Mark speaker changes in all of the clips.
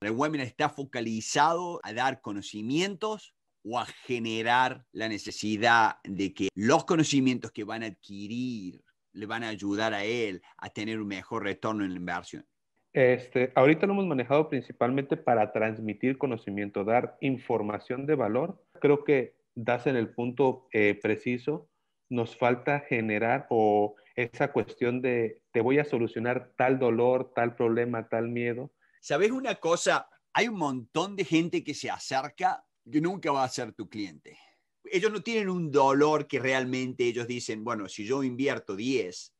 Speaker 1: El webinar está focalizado a dar conocimientos o a generar la necesidad de que los conocimientos que van a adquirir le van a ayudar a él a tener un mejor retorno en la inversión. Este, ahorita lo hemos manejado principalmente para transmitir conocimiento, dar información de valor. Creo que das en el punto eh, preciso. Nos falta generar o esa cuestión de te voy a solucionar tal dolor, tal problema, tal miedo ¿Sabes una cosa? Hay un montón de gente que se acerca que nunca va a ser tu cliente. Ellos no tienen un dolor que realmente ellos dicen, bueno, si yo invierto 10,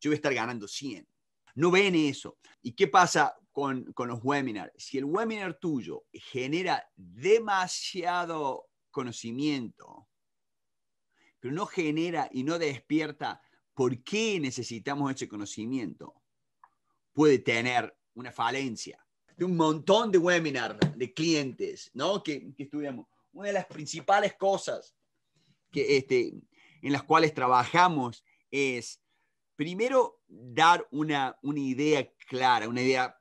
Speaker 1: yo voy a estar ganando 100. No ven eso. ¿Y qué pasa con, los webinars? Si el webinar tuyo genera demasiado conocimiento, pero no genera y no despierta por qué necesitamos ese conocimiento, puede tener una falencia de un montón de webinars de clientes, ¿no? Que, estudiamos. Una de las principales cosas que, este, en las cuales trabajamos es, primero, dar una, una idea clara, una idea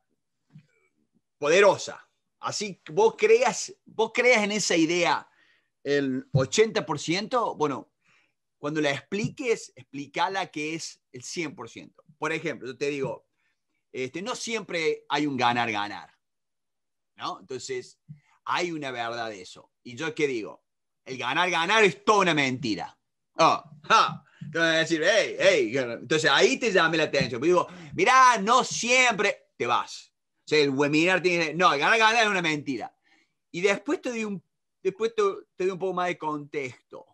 Speaker 1: poderosa. Así vos creas, vos creas en esa idea el 80%, bueno, cuando la expliques, explícala que es el 100%. Por ejemplo, yo te digo, este, no siempre hay un ganar-ganar. ¿no? Entonces, hay una verdad de eso. ¿Y yo qué digo? El ganar-ganar es toda una mentira. Ah, ah, decir, hey, hey. Entonces ahí te llame la atención. digo, mirá, no siempre te vas. O sea, el webinar tiene. No, el ganar-ganar es una mentira. Y después te doy un, después te doy un poco más de contexto.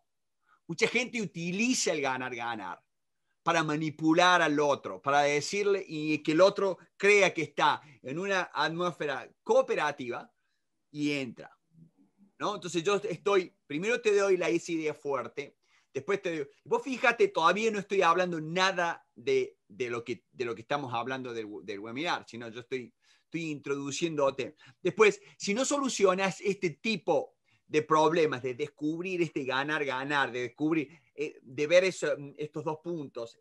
Speaker 1: Mucha gente utiliza el ganar-ganar para manipular al otro, para decirle y que el otro crea que está en una atmósfera cooperativa y entra. ¿no? Entonces yo estoy, primero te doy la idea fuerte, después te digo, vos fíjate, todavía no estoy hablando nada de, de, lo, que, de lo que estamos hablando del, webinar, sino yo estoy, estoy introduciéndote. Después, si no solucionas este tipo de problemas, de descubrir este ganar, ganar, de descubrir, eh, de ver mm, estos dos puntos,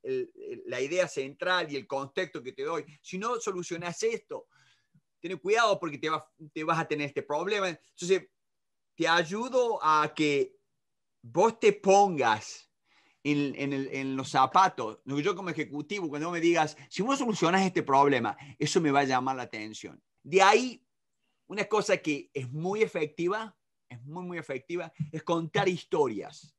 Speaker 1: la idea central y el contexto que te doy. Si no solucionas esto, ten cuidado porque te, te vas a tener este problema. Entonces, te ayudo a que vos te pongas en, en, los zapatos, yo como ejecutivo, cuando me digas, si no solucionas este problema, eso me va a llamar la atención. De ahí, una cosa que es muy efectiva es muy, muy efectiva, es contar historias.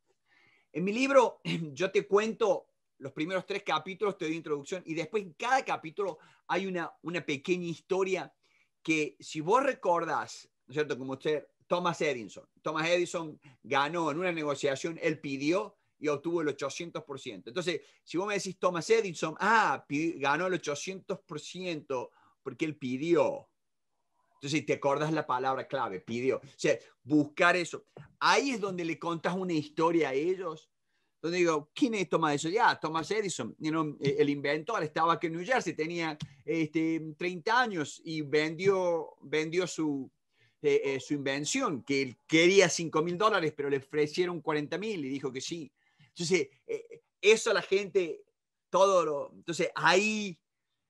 Speaker 1: En mi libro yo te cuento los primeros tres capítulos, te doy introducción y después en cada capítulo hay una, pequeña historia que si vos recordás, ¿no es cierto? Como usted, Thomas Edison. Thomas Edison ganó en una negociación, él pidió y obtuvo el 800%. Entonces, si vos me decís Thomas Edison, ah, ganó el 800% porque él pidió. Entonces, si te acordas la palabra clave, pidió. O sea, buscar eso. Ahí es donde le contas una historia a ellos. Donde digo, ¿quién es ah, Thomas Edison? Ya, Thomas Edison, el inventor, estaba aquí en New Jersey, tenía 30 este, años y vendió, vendió su, eh, eh, su invención, que él quería 5 mil dólares, pero le ofrecieron 40 mil y dijo que sí. Entonces, eh, eso la gente, todo lo... Entonces, ahí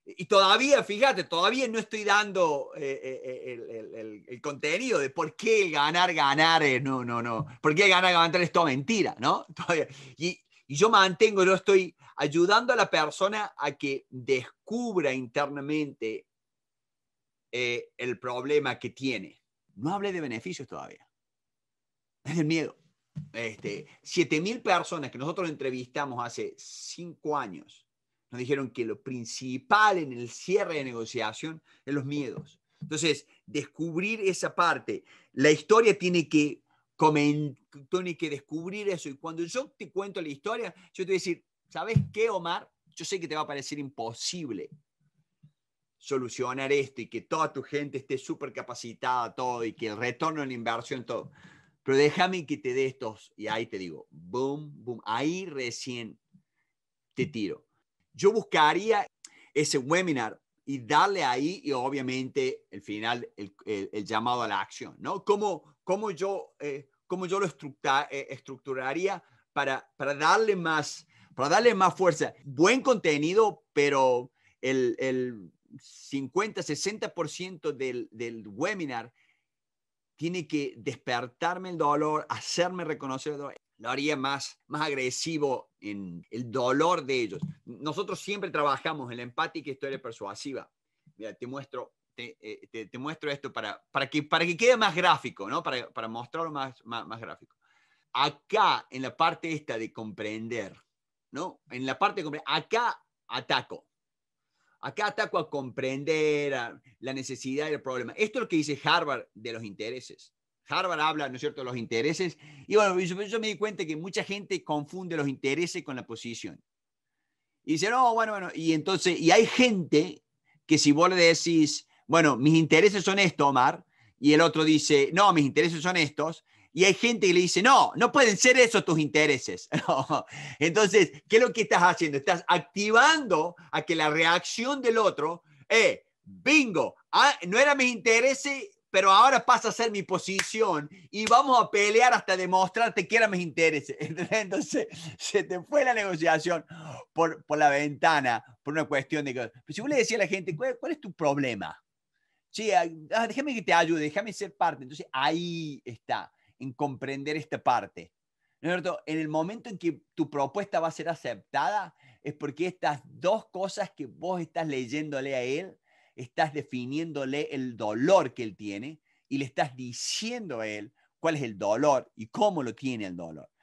Speaker 1: y todavía, fíjate, todavía no estoy dando eh, eh, eh, el, contenido de por qué ganar, ganar no, no, no. ¿Por qué ganar, ganar es toda mentira, no? Y, yo mantengo, yo estoy ayudando a la persona a que descubra internamente el problema que tiene. No hablé de beneficios todavía. Es el miedo. Este, 7.000 personas que nosotros entrevistamos hace 5 años nos dijeron que lo principal en el cierre de negociación es los miedos. Entonces, descubrir esa parte. La historia tiene que, tiene que descubrir eso. Y cuando yo te cuento la historia, yo te voy a decir, ¿sabes qué, Omar? Yo sé que te va a parecer imposible solucionar esto y que toda tu gente esté súper capacitada, todo, y que el retorno en la inversión, todo. Pero déjame que te dé estos, y ahí te digo, boom, boom, ahí recién te tiro yo buscaría ese webinar y darle ahí y obviamente el final, el, llamado a la acción, ¿no? ¿Cómo, cómo yo, eh, yo lo eh, estructuraría para, para, darle más, para darle más fuerza? Buen contenido, pero el, el 50, 60% del, del webinar tiene que despertarme el dolor, hacerme reconocer el dolor lo haría más, más agresivo en el dolor de ellos. Nosotros siempre trabajamos en la empática y historia persuasiva. te muestro, eh, te, muestro esto para, para, que, para que quede más gráfico, ¿no? para, mostrarlo más, más, gráfico. Acá, en la parte esta de comprender, ¿no? En la parte acá ataco. Acá ataco a comprender la necesidad del problema. Esto es lo que dice Harvard de los intereses. Harvard habla, ¿no es cierto?, de los intereses. Y bueno, yo, me di cuenta que mucha gente confunde los intereses con la posición. Y dice, no, bueno, bueno, y entonces, y hay gente que si vos le decís, bueno, mis intereses son estos, Omar, y el otro dice, no, mis intereses son estos, y hay gente que le dice, no, no pueden ser esos tus intereses. Entonces, ¿qué es lo que estás haciendo? Estás activando a que la reacción del otro, eh, bingo, ah, no eran mis intereses pero ahora pasa a ser mi posición y vamos a pelear hasta demostrarte que era mis intereses. Entonces, se te fue la negociación por, por la ventana, por una cuestión de que... si vos le decías a la gente, ¿cuál, es tu problema? Sí, ah, déjame que te ayude, déjame ser parte. Entonces, ahí está, en comprender esta parte. ¿No En el momento en que tu propuesta va a ser aceptada, es porque estas dos cosas que vos estás leyéndole a él estás definiéndole el dolor que él tiene y le estás diciendo a él cuál es el dolor y cómo lo tiene el dolor.